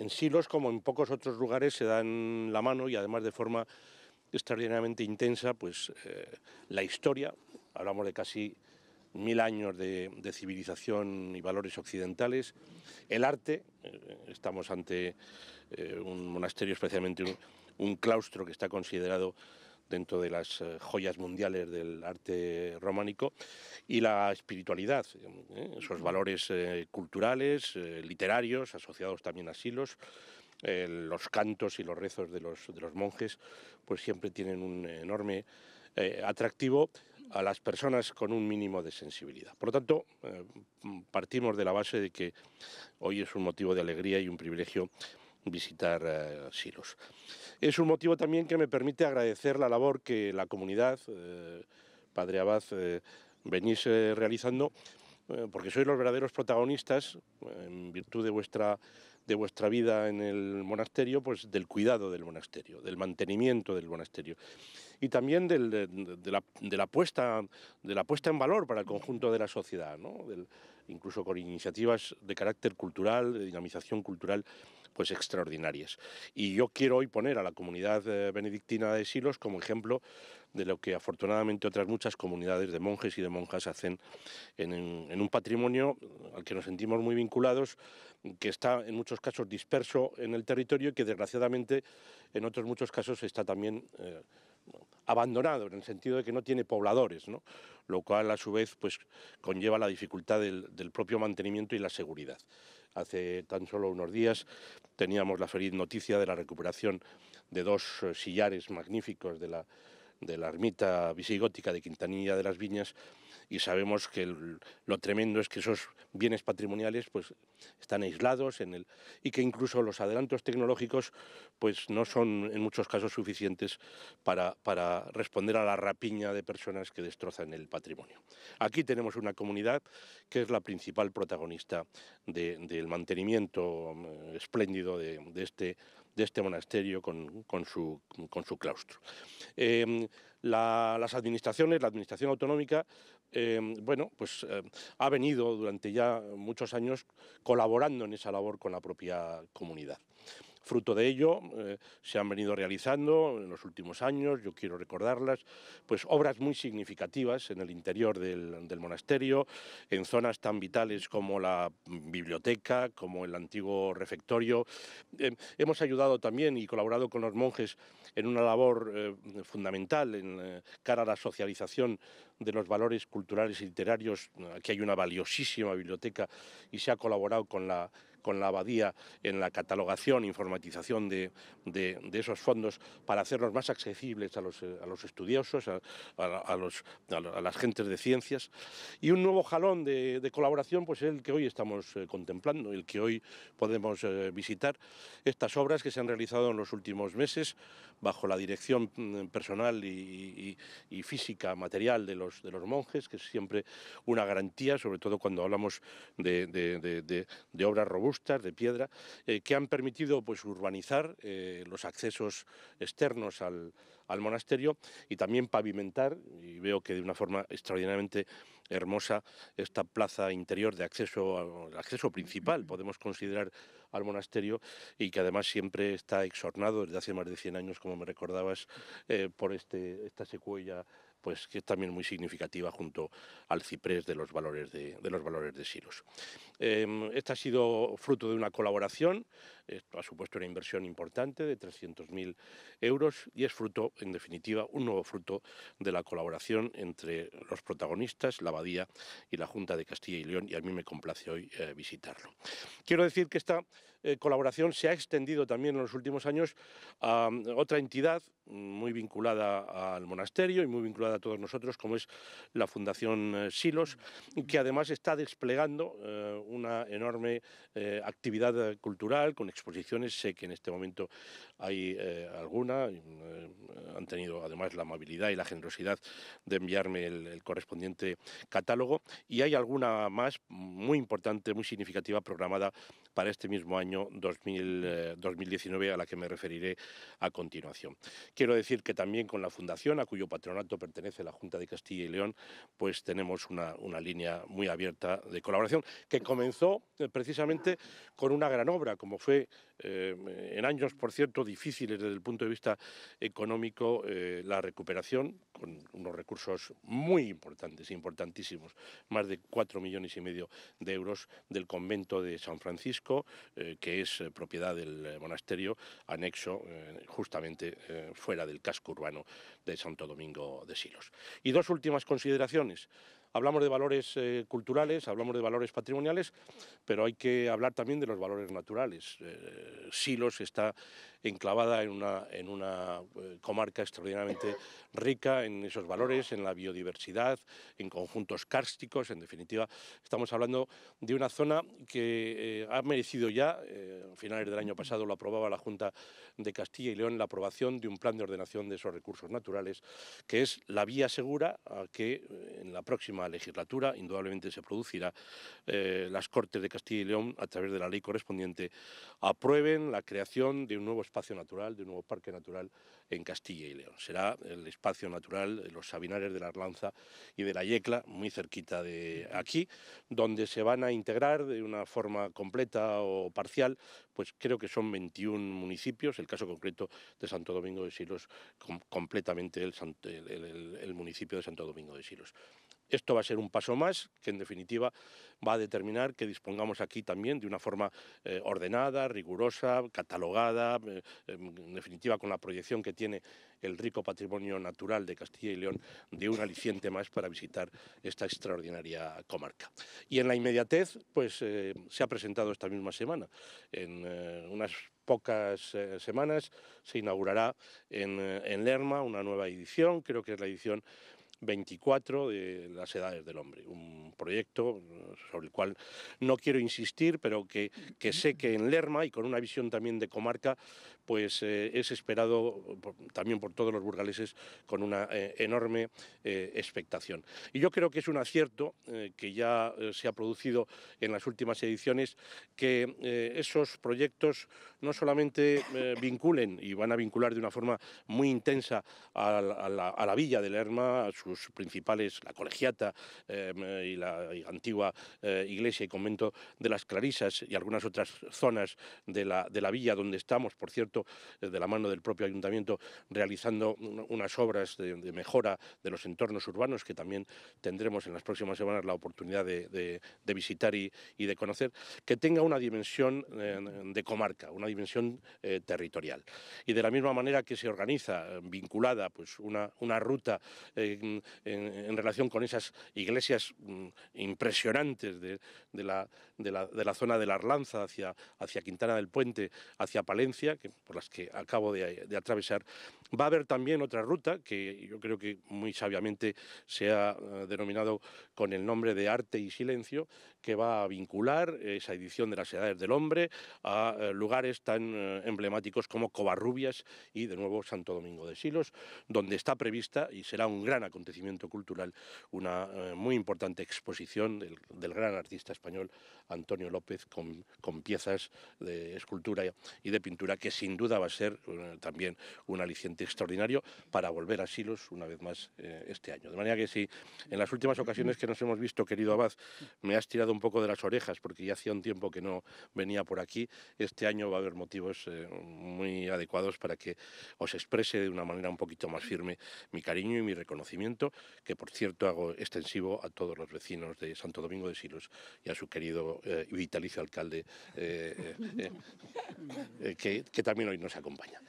en Silos, como en pocos otros lugares, se dan la mano y además de forma extraordinariamente intensa, pues eh, la historia, hablamos de casi mil años de, civilización y valores occidentales, el arte, eh, estamos ante eh, un monasterio, especialmente un claustro que está considerado dentro de las eh, joyas mundiales del arte románico, y la espiritualidad, eh, esos valores eh, culturales, literarios, asociados también a silos. los cantos y los rezos de los, de los monjes, pues siempre tienen un enorme atractivo a las personas con un mínimo de sensibilidad. Por lo tanto, partimos de la base de que hoy es un motivo de alegría y un privilegio visitar eh, Silos. Es un motivo también que me permite agradecer la labor que la comunidad, eh, Padre Abad, eh, venís realizando, porque sois los verdaderos protagonistas, en virtud de vuestra, de vuestra vida en el monasterio, pues del cuidado del monasterio, del mantenimiento del monasterio y también de, la, de, puesta, de la puesta en valor para el conjunto de la sociedad, ¿no? del, incluso con iniciativas de carácter cultural, de dinamización cultural, pues extraordinarias. Y yo quiero hoy poner a la comunidad eh, benedictina de Silos como ejemplo de lo que afortunadamente otras muchas comunidades de monjes y de monjas hacen en, un patrimonio al que nos sentimos muy vinculados, que está en muchos casos disperso en el territorio y que desgraciadamente en otros muchos casos está también... Eh, abandonado en el sentido de que no tiene pobladores, lo cual a su vez pues, conlleva la dificultad del, propio mantenimiento y la seguridad. Hace tan solo unos días teníamos la feliz noticia de la recuperación de dos eh, sillares magníficos de la, de la ermita visigótica de Quintanilla de las Viñas, y sabemos que lo tremendo es que esos bienes patrimoniales pues están aislados en el, y que incluso los adelantos tecnológicos pues no son en muchos casos suficientes para, para responder a la rapiña de personas que destrozan el patrimonio. Aquí tenemos una comunidad que es la principal protagonista del mantenimiento eh, espléndido de, de este de este monasterio con, su, claustro. Em, las administraciones, la administración autonómica, em, bueno, pues em, ha venido durante ya muchos años colaborando en esa labor con la propia comunidad. Fruto de ello eh, se han venido realizando en los últimos años, yo quiero recordarlas, pues obras muy significativas en el interior del, monasterio, en zonas tan vitales como la biblioteca, como el antiguo refectorio. Eh, hemos ayudado también y colaborado con los monjes en una labor eh, fundamental en cara a la socialización de los valores culturales y literarios. Aquí hay una valiosísima biblioteca y se ha colaborado con la con la abadía en la catalogación, informatización de, esos fondos para hacerlos más accesibles a los, eh, estudiosos, a, los, las gentes de ciencias. Y un nuevo jalón de, colaboración, pues es el que hoy estamos eh, contemplando, el que hoy podemos eh, visitar. Estas obras que se han realizado en los últimos meses bajo la dirección mm, personal y, física, material de los, de los monjes, que es siempre una garantía, sobre todo cuando hablamos de obras robustas de piedra, eh, que han permitido pues, urbanizar eh, los accesos externos al, al monasterio y también pavimentar, y veo que de una forma extraordinariamente hermosa, esta plaza interior de acceso, al acceso principal, podemos considerar, al monasterio y que además siempre está exornado desde hace más de 100 años, como me recordabas, eh, por este, esta secuela pues que es también muy significativa junto al ciprés de los valores de, los valores de Silos. este em, ha sido fruto de una colaboración esto ha supuesto una inversión importante de 300.000 euros y es fruto, en definitiva, un nuevo fruto de la colaboración entre los protagonistas, la Abadía y la Junta de Castilla y León, y a mí me complace hoy eh, visitarlo. Quiero decir que esta eh, colaboración se ha extendido también en los últimos años a mm, otra entidad muy vinculada al monasterio y muy vinculada a todos nosotros, como es la Fundación eh, Silos, que además está desplegando una enorme actividad cultural con exposiciones. Sé que en este momento hay eh, alguna. Eh, han tenido además la amabilidad y la generosidad de enviarme el, correspondiente catálogo. Y hay alguna más muy importante, muy significativa programada para este mismo año 2019 eh, a la que me referiré a continuación. Quiero decir que también con la Fundación, a cuyo patronato pertenece la Junta de Castilla y León, pues tenemos una, línea muy abierta de colaboración que comenzó precisamente con una gran obra como fue eh, en años, por cierto, difíciles desde el punto de vista económico, eh, la recuperación, con unos recursos muy importantes, importantísimos, más de cuatro millones y medio de euros del convento de San Francisco, eh, que es propiedad del monasterio anexo justamente fuera del casco urbano de Santo Domingo de Silos. Y dos últimas consideraciones hablamos de valores eh, culturales, hablamos de valores patrimoniales, pero hay que hablar también de los valores naturales. Eh, Silos está enclavada en una, en una eh, comarca extraordinariamente rica en esos valores, en la biodiversidad, en conjuntos kársticos, en definitiva, estamos hablando de una zona que ha merecido ya, a finales del año pasado lo aprobaba la Junta de Castilla y León, la aprobación de un plan de ordenación de esos recursos naturales, que es la vía segura a que en la próxima legislatura, indudablemente se producirá, eh, las Cortes de Castilla y León, a través de la ley correspondiente, aprueben la creación de un nuevo espacio natural, de un nuevo parque natural en Castilla y León. Será el espacio natural, de los Sabinares de la Arlanza y de la Yecla, muy cerquita de aquí, donde se van a integrar de una forma completa o parcial, pues creo que son 21 municipios, el caso concreto de Santo Domingo de Silos, completamente el municipio de Santo Domingo de Silos. Esto va a ser un paso más que, en definitiva, va a determinar que dispongamos aquí también de una forma eh, ordenada, rigurosa, catalogada, eh, em, en definitiva, con la proyección que tiene el rico patrimonio natural de Castilla y León, de un aliciente más para visitar esta extraordinaria comarca. Y en la inmediatez, pues eh, se ha presentado esta misma semana, en unas pocas semanas se inaugurará en, Lerma una nueva edición, creo que es la edición 24 de las edades del hombre. Un proyecto mm, sobre el cual no quiero insistir, pero que, sé que en Lerma y con una visión también de comarca, pues eh, es esperado mm, también por todos los burgaleses con una eh, enorme eh, expectación. Y yo creo que es un acierto que ya se ha producido en las últimas ediciones, que esos proyectos no solamente vinculen y van a vincular de una forma muy intensa a a la villa de Lerma, a sus principales, la colegiata y la eh, antigua eh, iglesia y convento de las Clarisas y algunas otras zonas de la, de la villa donde estamos, por cierto, eh, de la mano del propio ayuntamiento, realizando unas obras de, mejora de los entornos urbanos que también tendremos en las próximas semanas la oportunidad de, visitar y, de conocer, que tenga una dimensión de comarca, una dimensión territorial. Y de la misma manera que se organiza vinculada pues, una, ruta en, en, relación con esas iglesias mm, impresionantes de, de, la, zona de la Arlanza hacia, hacia Quintana del Puente, hacia Palencia, que, por las que acabo de, de atravesar. Va a haber también otra ruta que yo creo que muy sabiamente se ha eh, denominado con el nombre de Arte y Silencio, que va a vincular esa edición de las Edades del Hombre a eh, lugares tan eh, emblemáticos como Covarrubias y de nuevo Santo Domingo de Silos, donde está prevista y será un gran acontecimiento cultural, una muy importante exposición exposición del, gran artista español Antonio López con, con, piezas de escultura y de pintura que sin duda va a ser eh, también un aliciente extraordinario para volver a Silos una vez más eh, este año. De manera que si en las últimas ocasiones que nos hemos visto, querido Abad, me has tirado un poco de las orejas porque ya hacía un tiempo que no venía por aquí, este año va a haber motivos eh, muy adecuados para que os exprese de una manera un poquito más firme mi cariño y mi reconocimiento, que por cierto hago extensivo a todos los vecinos de Santo Domingo de Silos y a su querido eh, vitalicio alcalde, eh, eh, que, que, también hoy nos acompaña.